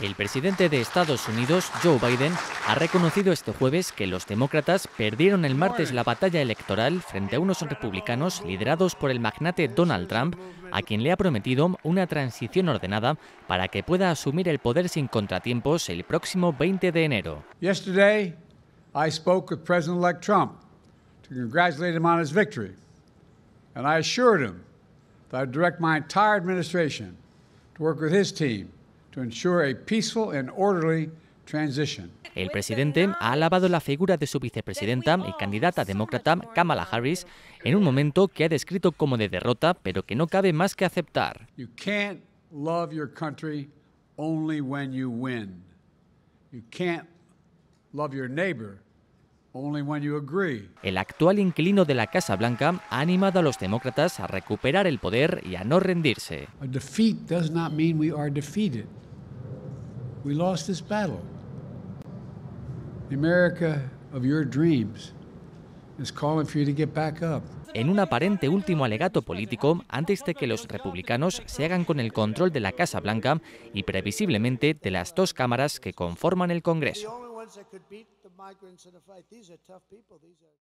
El presidente de Estados Unidos, Joe Biden, ha reconocido este jueves que los demócratas perdieron el martes la batalla electoral frente a unos republicanos liderados por el magnate Donald Trump, a quien le ha prometido una transición ordenada para que pueda asumir el poder sin contratiempos el próximo 20 de enero. El presidente ha alabado la figura de su vicepresidenta y candidata demócrata Kamala Harris en un momento que ha descrito como de derrota, pero que no cabe más que aceptar. El actual inquilino de la Casa Blanca ha animado a los demócratas a recuperar el poder y a no rendirse en un aparente último alegato político antes de que los republicanos se hagan con el control de la Casa Blanca y previsiblemente de las dos cámaras que conforman el Congreso.